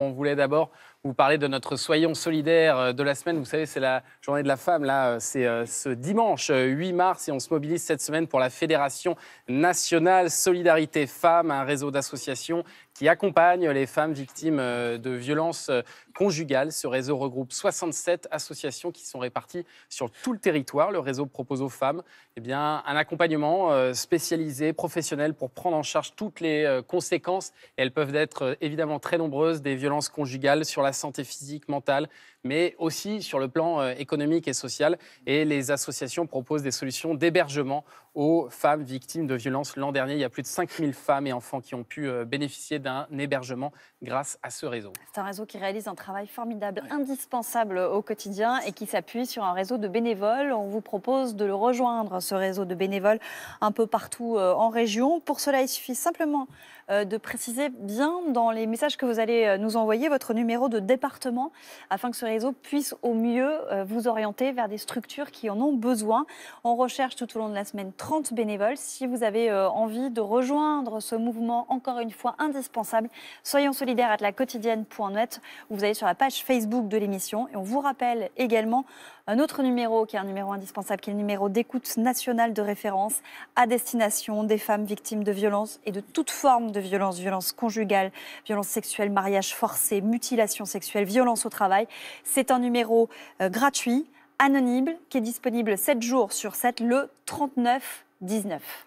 On voulait d'abord vous parlez de notre Soyons solidaires euh, de la semaine. Vous savez, c'est la journée de la femme, là. Euh, c'est euh, ce dimanche 8 mars et on se mobilise cette semaine pour la Fédération nationale Solidarité Femmes, un réseau d'associations qui accompagne les femmes victimes de violences conjugales. Ce réseau regroupe 67 associations qui sont réparties sur tout le territoire. Le réseau propose aux femmes et eh bien, un accompagnement spécialisé, professionnel, pour prendre en charge toutes les conséquences. elles peuvent être évidemment très nombreuses des violences conjugales sur la santé physique, mentale, mais aussi sur le plan euh, économique et social. Et les associations proposent des solutions d'hébergement aux femmes victimes de violences. L'an dernier, il y a plus de 5000 femmes et enfants qui ont pu euh, bénéficier d'un hébergement grâce à ce réseau. C'est un réseau qui réalise un travail formidable, indispensable au quotidien et qui s'appuie sur un réseau de bénévoles. On vous propose de le rejoindre, ce réseau de bénévoles, un peu partout euh, en région. Pour cela, il suffit simplement euh, de préciser bien dans les messages que vous allez euh, nous envoyer votre numéro de département afin que ce réseau puisse au mieux euh, vous orienter vers des structures qui en ont besoin. On recherche tout au long de la semaine 30 bénévoles. Si vous avez envie de rejoindre ce mouvement encore une fois indispensable, soyons solidaires à la quotidienne.net où vous allez sur la page Facebook de l'émission et on vous rappelle également un autre numéro qui est un numéro indispensable, qui est le numéro d'écoute nationale de référence à destination des femmes victimes de violences et de toute forme de violence violences conjugales, violences sexuelles, mariage forcé, mutilation sexuelle, violence au travail. C'est un numéro euh, gratuit, anonyme, qui est disponible 7 jours sur 7, le 39 19.